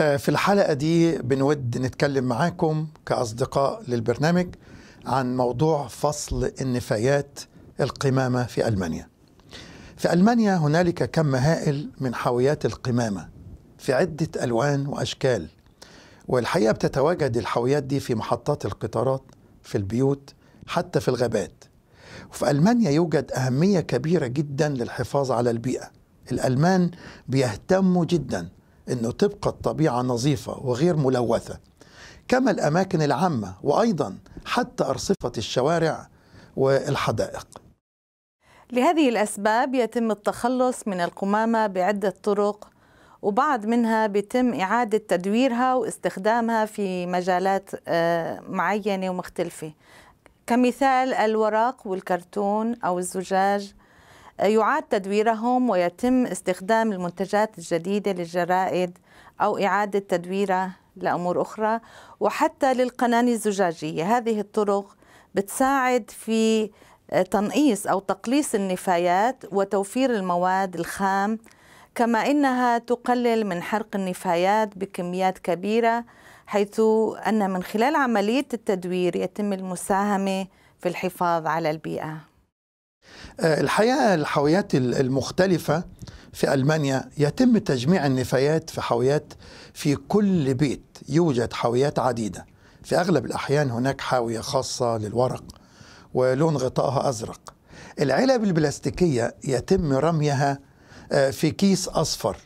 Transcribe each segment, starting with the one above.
آه، في الحلقة دي بنود نتكلم معاكم كأصدقاء للبرنامج عن موضوع فصل النفايات القمامة في ألمانيا في ألمانيا هنالك كم هائل من حاويات القمامة في عدة ألوان وأشكال والحقيقة بتتواجد الحاويات دي في محطات القطارات في البيوت حتى في الغابات وفي ألمانيا يوجد أهمية كبيرة جدا للحفاظ على البيئة الألمان بيهتموا جدا أنه تبقى الطبيعة نظيفة وغير ملوثة كما الأماكن العامة وأيضا حتى أرصفة الشوارع والحدائق لهذه الأسباب يتم التخلص من القمامة بعدة طرق وبعض منها بيتم إعادة تدويرها واستخدامها في مجالات آه، معينة ومختلفة كمثال الورق والكرتون أو الزجاج يعاد تدويرهم ويتم استخدام المنتجات الجديدة للجرائد أو إعادة تدويرها لأمور أخرى وحتى للقناني الزجاجية هذه الطرق بتساعد في تنقيص أو تقليص النفايات وتوفير المواد الخام كما إنها تقلل من حرق النفايات بكميات كبيرة حيث أن من خلال عملية التدوير يتم المساهمة في الحفاظ على البيئة آه، الحقيقه الحاويات المختلفه في المانيا يتم تجميع النفايات في حاويات في كل بيت يوجد حاويات عديده في اغلب الاحيان هناك حاويه خاصه للورق ولون غطائها ازرق العلب البلاستيكيه يتم رميها آه، في كيس اصفر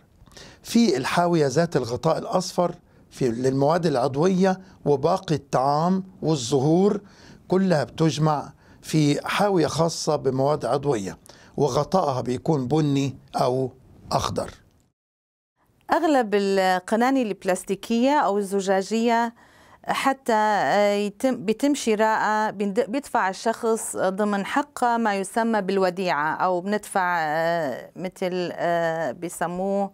في الحاويه ذات الغطاء الاصفر في للمواد العضويه وباقي الطعام والزهور كلها بتجمع في حاوية خاصة بمواد عضوية وغطائها بيكون بني أو أخضر أغلب القناني البلاستيكية أو الزجاجية حتى آه، يتم بيتم شراءها بيدفع الشخص ضمن حقه ما يسمى بالوديعة أو بندفع آه، مثل آه، بيسموه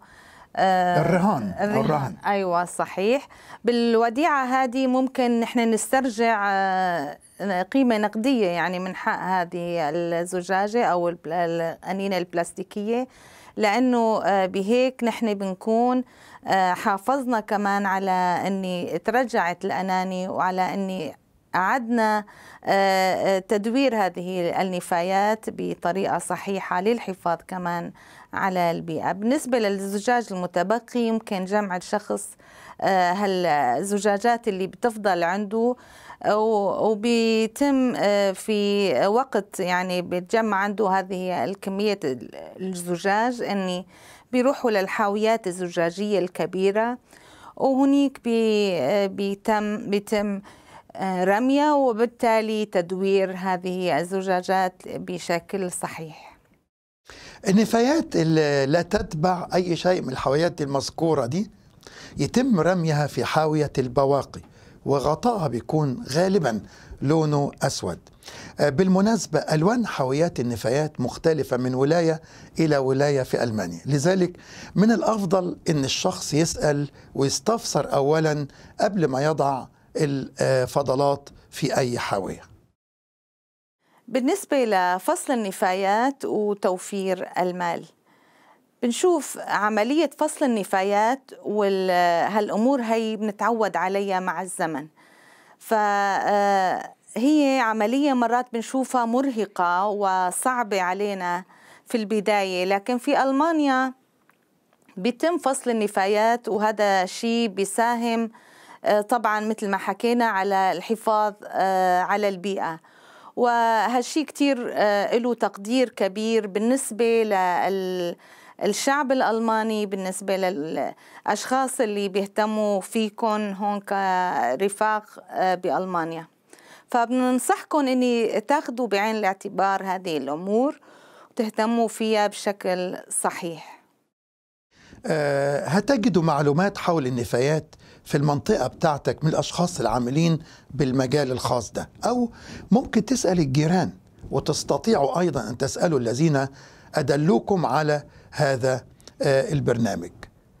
آه، الرهان الرهان, الرهان. ايوه صحيح بالوديعه هذه ممكن نحن نسترجع آه، قيمه نقديه يعني من حق هذه الزجاجه او الانينه البلاستيكيه لانه آه، بهيك نحن بنكون حافظنا كمان على اني ترجعت الاناني وعلى اني أعدنا آه، آه، تدوير هذه النفايات بطريقة صحيحة للحفاظ كمان على البيئة بالنسبة للزجاج المتبقي يمكن جمع الشخص آه، هالزجاجات اللي بتفضل عنده وبيتم في وقت يعني بتجمع عنده هذه الكمية الزجاج أني بيروحوا للحاويات الزجاجية الكبيرة وهنيك بيتم بيتم آه، رمية وبالتالي تدوير هذه الزجاجات بشكل صحيح النفايات اللي لا تتبع أي شيء من الحاويات المذكورة دي يتم رميها في حاوية البواقي وغطائها بيكون غالبا لونه أسود آه، بالمناسبة ألوان حاويات النفايات مختلفة من ولاية إلى ولاية في ألمانيا لذلك من الأفضل أن الشخص يسأل ويستفسر أولا قبل ما يضع الفضلات في أي حاوية بالنسبة لفصل النفايات وتوفير المال بنشوف عملية فصل النفايات وهالأمور هي بنتعود عليها مع الزمن فهي آه، عملية مرات بنشوفها مرهقة وصعبة علينا في البداية لكن في ألمانيا بيتم فصل النفايات وهذا شيء بيساهم آه، طبعا مثل ما حكينا على الحفاظ آه، على البيئة وهالشي كتير له آه، تقدير كبير بالنسبة لل الشعب الألماني بالنسبة للأشخاص اللي بيهتموا فيكم هون كرفاق بألمانيا فبننصحكم أني تاخذوا بعين الاعتبار هذه الأمور وتهتموا فيها بشكل صحيح آه، هتجدوا معلومات حول النفايات في المنطقة بتاعتك من الأشخاص العاملين بالمجال الخاص ده أو ممكن تسأل الجيران وتستطيعوا أيضا أن تسألوا الذين أدلوكم على هذا آه، البرنامج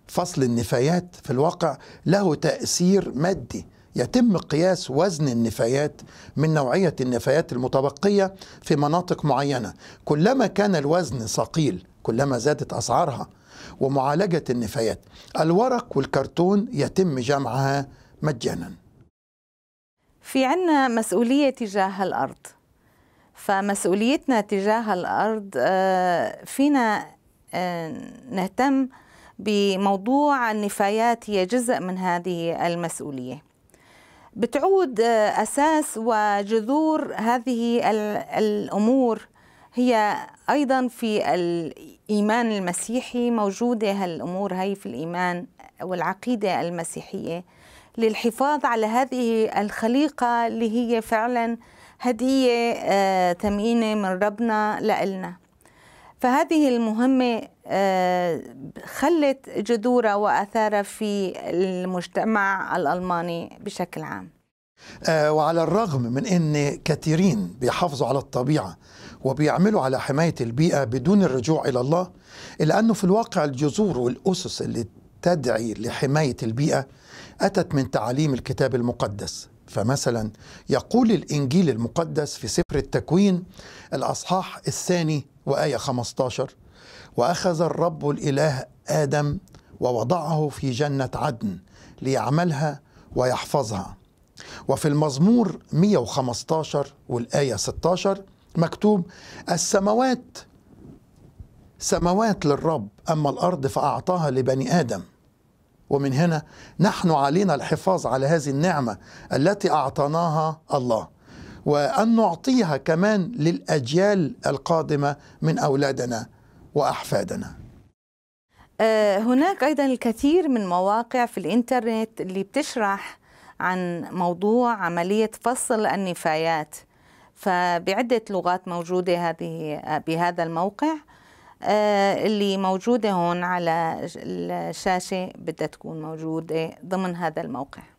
فصل النفايات في الواقع له تأثير مادي يتم قياس وزن النفايات من نوعية النفايات المتبقية في مناطق معينة كلما كان الوزن ثقيل كلما زادت أسعارها ومعالجة النفايات الورق والكرتون يتم جمعها مجانا في عنا مسؤولية تجاه الأرض فمسؤوليتنا تجاه الأرض آه، فينا آه، نهتم بموضوع النفايات هي جزء من هذه المسؤولية بتعود آه، أساس وجذور هذه الأمور هي أيضا في الإيمان المسيحي موجودة هالأمور هي في الإيمان والعقيدة المسيحية للحفاظ على هذه الخليقة اللي هي فعلا هدية تمينة آه، من ربنا لنا فهذه المهمة آه، خلت جذورها وأثارها في المجتمع الألماني بشكل عام آه، وعلى الرغم من ان كثيرين بيحافظوا على الطبيعه وبيعملوا على حمايه البيئه بدون الرجوع الى الله الا انه في الواقع الجذور والاسس اللي تدعي لحمايه البيئه اتت من تعاليم الكتاب المقدس فمثلا يقول الانجيل المقدس في سفر التكوين الاصحاح الثاني وايه 15 واخذ الرب الاله ادم ووضعه في جنه عدن ليعملها ويحفظها وفي المزمور 115 والآية 16 مكتوب السماوات سماوات للرب أما الأرض فأعطاها لبني آدم ومن هنا نحن علينا الحفاظ على هذه النعمة التي أعطاناها الله وأن نعطيها كمان للأجيال القادمة من أولادنا وأحفادنا آه، هناك أيضا الكثير من مواقع في الإنترنت اللي بتشرح عن موضوع عملية فصل النفايات فبعدة لغات موجودة هذه بهذا الموقع آه، اللي موجودة هون على الشاشة بدها تكون موجودة ضمن هذا الموقع